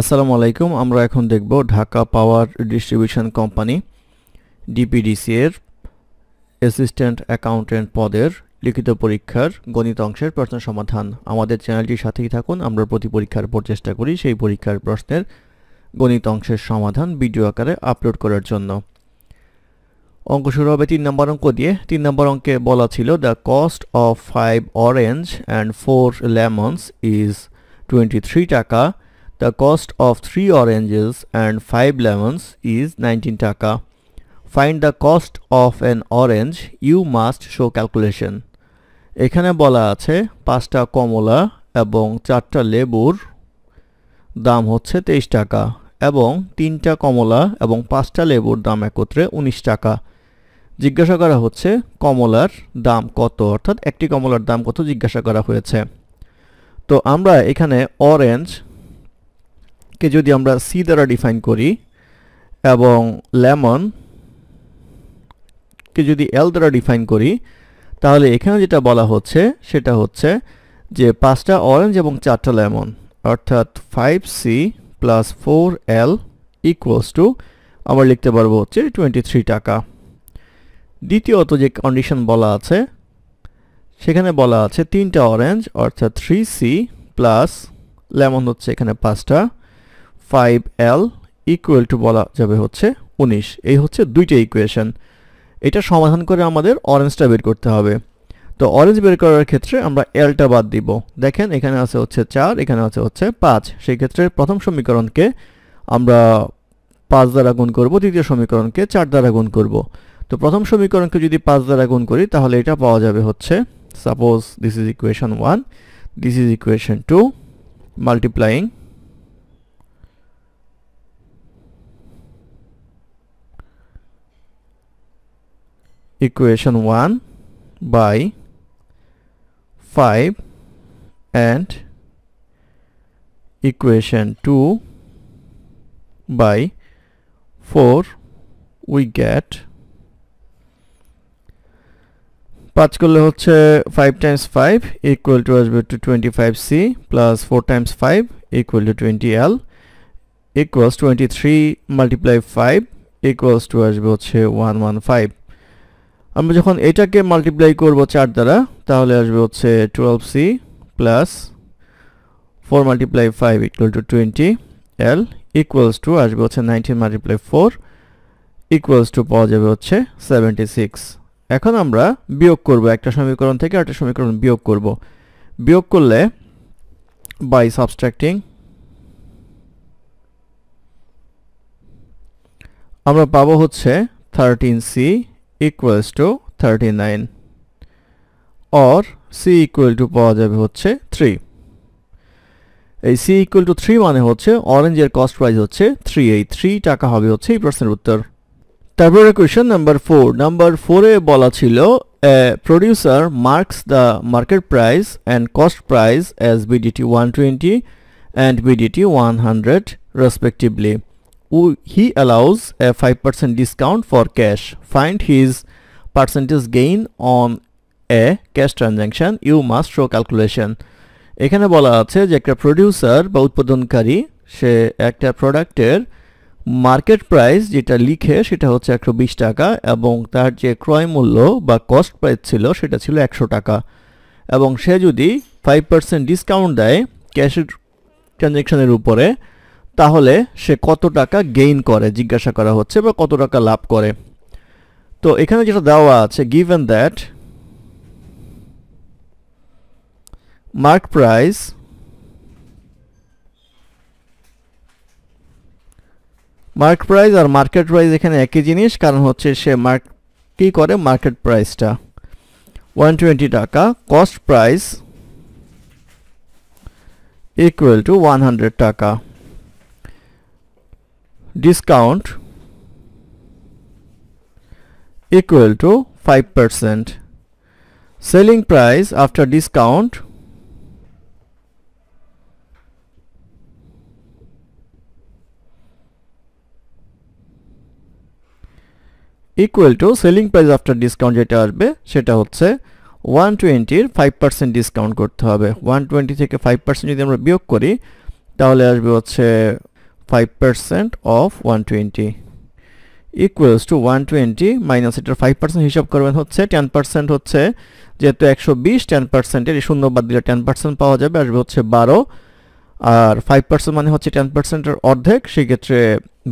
আসসালামু আলাইকুম আমরা এখন দেখব Dhaka power distribution company DPDC এর অ্যাসিস্ট্যান্ট অ্যাকাউন্ট্যান্ট পদের লিখিত পরীক্ষার গণিত অংশের প্রশ্ন সমাধান আমাদের চ্যানেলটির সাথেই থাকুন আমরা প্রতি পরীক্ষার পর চেষ্টা করি সেই পরীক্ষার প্রশ্নের গণিত অংশের সমাধান ভিডিও আকারে আপলোড করার জন্য অঙ্ক শুরু হবে তিন নম্বর অঙ্ক দিয়ে তিন নম্বর অঙ্কে বলা ছিল the cost of five orange and four lemons is twenty three taka The cost of 3 oranges and 5 lemons is 19 taka. Find the cost of an orange, you must show calculation. এখানে বলা আছে পাঁচটা কমলা এবং চারটা লেবুর দাম হচ্ছে তেইশ টাকা এবং তিনটা কমলা এবং পাঁচটা লেবুর দাম একত্রে ১৯ টাকা জিজ্ঞাসা করা হচ্ছে কমলার দাম কত অর্থাৎ একটি কমলার দাম কত জিজ্ঞাসা করা হয়েছে তো আমরা এখানে অরেঞ্জ কে যদি আমরা সি দ্বারা ডিফাইন করি এবং লেমন কে যদি এল দ্বারা ডিফাইন করি তাহলে এখানে যেটা বলা হচ্ছে সেটা হচ্ছে যে পাঁচটা অরেঞ্জ এবং চারটা লেমন অর্থাৎ five C plus four L equals to আমরা লিখতে পারবো হচ্ছে টোয়েন্টি থ্রি টাকা দ্বিতীয়ত যে কন্ডিশন বলা আছে সেখানে বলা আছে তিনটা অরেঞ্জ অর্থাৎ থ্রি সি প্লাস লেমন হচ্ছে এখানে পাঁচটা ফাইভ এল ইকুয়াল টু বলা যাবে হচ্ছে উনিশ এই হচ্ছে দুইটা ইকুয়েশন এটা সমাধান করে আমাদের অরেঞ্জটা বের করতে হবে তো অরেঞ্জ বের করার ক্ষেত্রে আমরা এলটা বাদ দিব দেখেন এখানে আছে হচ্ছে চার এখানে আছে হচ্ছে পাঁচ সেই ক্ষেত্রে প্রথম সমীকরণকে আমরা পাঁচ দ্বারা গুণ করব দ্বিতীয় সমীকরণকে চার দ্বারা গুণ করব তো প্রথম সমীকরণকে যদি পাঁচ দ্বারা গুণ করি তাহলে এটা পাওয়া যাবে হচ্ছে suppose this is equation one this is equation two multiplying equation 1 by 5 and equation 2 by 4 we get 5 করলে হচ্ছে 5 times 5 equal to আসবে to 25c plus 4 times 5 equal to 20l equals 23 multiply 5 equals to আসবে হচ্ছে 115 আমরা যখন এটাকে multiply করব চার দ্বারা তাহলে আসবে হচ্ছে twelve C plus four multiply five equal to twenty L equals to আসবে হচ্ছে nineteen multiply four equals to পাওয়া যাবে হচ্ছে সেভেন্টি সিক্স এখন আমরা বিয়োগ করব একটা সমীকরণ থেকে আরেকটা সমীকরণ বিয়োগ করব বিয়োগ করলে বাই সাবস্ট্রাক্টিং আমরা পাবো হচ্ছে thirteen C equals to thirty nine or C equal to পাওয়া যাবে হচ্ছে থ্রি এই সি ইকুয়াল টু থ্রি মানে হচ্ছে অরেঞ্জের কস্ট প্রাইস হচ্ছে থ্রি এই থ্রি টাকা হবে হচ্ছে এই প্রশ্নের উত্তর তারপরে কোয়েশ্চেন নাম্বার ফোর নাম্বার ফোরে বলা ছিল producer marks the market price and cost price as BDT one twenty and BDT one hundred respectively he allows a 5% discount for cash. Find his percentage gain on a cash transaction. You must show calculation. এখানে বলা আছে যে একটা producer বা উৎপাদনকারী সে একটা প্রোডাক্টের market price যেটা লিখে সেটা হচ্ছে একশো টাকা এবং তার যে ক্রয় মূল্য বা কস্ট প্রাইস ছিল সেটা ছিল একশো টাকা এবং সে যদি ফাইভ পার্সেন্ট ডিসকাউন্ট দেয় ক্যাশের ট্রানজ্যাকশানের উপরে তাহলে সে কত টাকা গেইন করে জিজ্ঞাসা করা হচ্ছে বা কত টাকা লাভ করে তো এখানে যেটা দেওয়া আছে given that mark price mark price আর মার্কেট প্রাইস এখানে একই জিনিস কারণ হচ্ছে সে মার্ক কী করে মার্কেট প্রাইসটা ওয়ান টোয়েন্টি টাকা cost price equal to one hundred টাকা discount equal to 5%. Selling price after discount equal to selling price after discount যেটা আসবে সেটা হচ্ছে ওয়ান টোয়েন্টির ফাইভ পার্সেন্ট ডিসকাউন্ট করতে হবে ওয়ান টোয়েন্টি থেকে ফাইভ পার্সেন্ট যদি আমরা বিয়োগ করি তাহলে আসবে হচ্ছে 5% of 120 equals to 120 minus এটার 5% হিসাব করবেন হচ্ছে 10% হচ্ছে যেহেতু 120 10% এর শূন্য বাদ দিলে 10% পাওয়া যাবে আসবে হচ্ছে 12 আর 5% মানে হচ্ছে 10% এর অর্ধেক সেই ক্ষেত্রে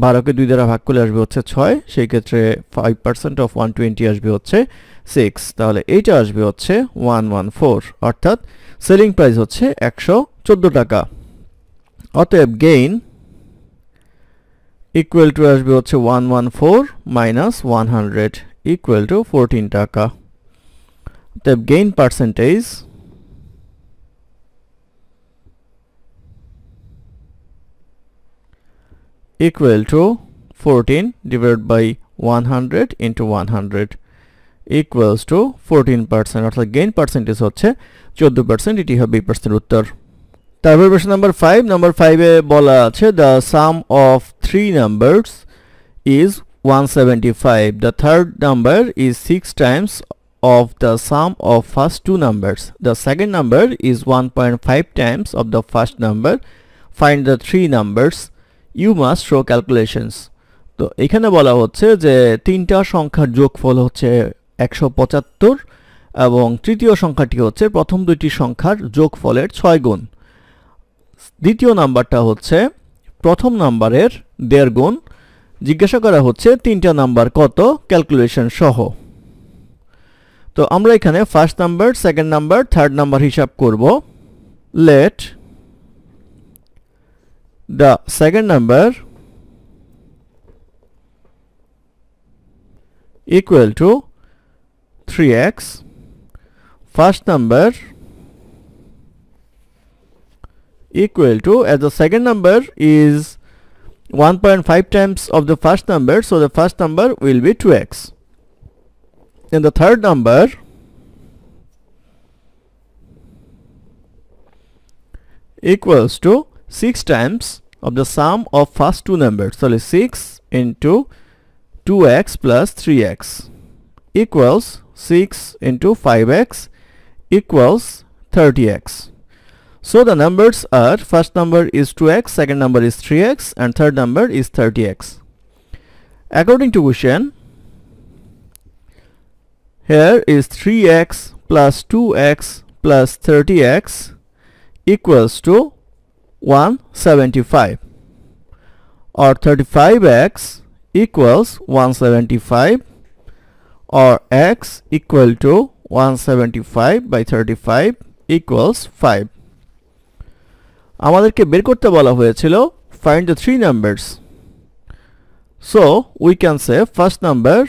12 কে 2 দ্বারা ভাগ করলে আসবে হচ্ছে 6 সেই ক্ষেত্রে 5% অফ 120 আসবে হচ্ছে 6 তাহলে এইটা আসবে হচ্ছে 114 অর্থাৎ সেলিং প্রাইস হচ্ছে 114 টাকা অতএব গেইন ইকুয়াল টু আসবে হচ্ছে one one four minus one hundred equal to fourteen টাকা অতএব gain percentage equal to 14 divided by 100 into 100 equals to 14 percent অর্থাৎ gain percentage হচ্ছে 14 percent এটি হবে এই প্রশ্নের উত্তর তারপর প্রশ্ন নাম্বার ফাইভ নাম্বার ফাইভে বলা আছে the sum of three numbers is one seventy five the third number is six times of the sum of first two numbers the second number is one point five times of the first number find the three numbers you must show calculations তো এখানে বলা হচ্ছে যে তিনটা সংখ্যার যোগফল হচ্ছে একশো পঁচাত্তর এবং তৃতীয় সংখ্যাটি হচ্ছে প্রথম দুইটি সংখ্যার যোগফলের ছয় গুণ দ্বিতীয় নাম্বারটা হচ্ছে প্রথম নাম্বারের দেড় গুণ জিজ্ঞাসা করা হচ্ছে তিনটা নাম্বার কত ক্যালকুলেশন সহ তো আমরা এখানে first number second number third number হিসাব করব let second number number two three x first number equal to as the second number is 1.5 times of the first number so the first number will be 2x And the third number equals to 6 times of the sum of first two numbers so 6 into 2x plus 3x equals 6 into 5x equals 30x so the numbers are first number is 2x, second number is 3x and third number is 30x. According to question, here is 3x plus 2x plus 30x equals to 175 or 35x equals 175 or x equal to 175 by 35 equals 5. আমাদেরকে বের করতে বলা হয়েছিল find the three numbers so we can say first number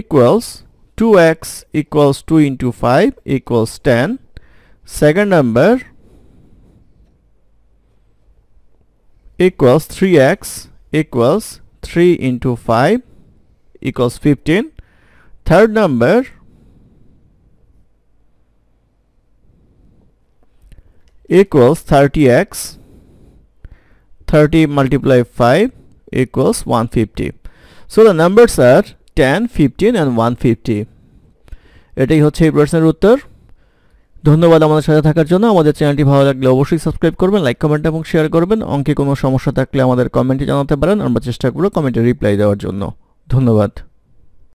equals to x equals to into five equals ten second number equals three x equals three into five equals fifteen third number equals 30x 30 multiply 5 equals 150 so the numbers are 10 15 and 150 এটাই হচ্ছে এই প্রশ্নের উত্তর ধন্যবাদ আমাদের সাথে থাকার জন্য আমাদের চ্যানেলটি ভালো লাগলে অবশ্যই সাবস্ক্রাইব করবেন লাইক কমেন্ট এবং শেয়ার করবেন অঙ্কে কোনো সমস্যা থাকলে আমাদের কমেন্টে জানাতে পারেন আমরা চেষ্টা করব কমেন্টে রিপ্লাই দেওয়ার জন্য ধন্যবাদ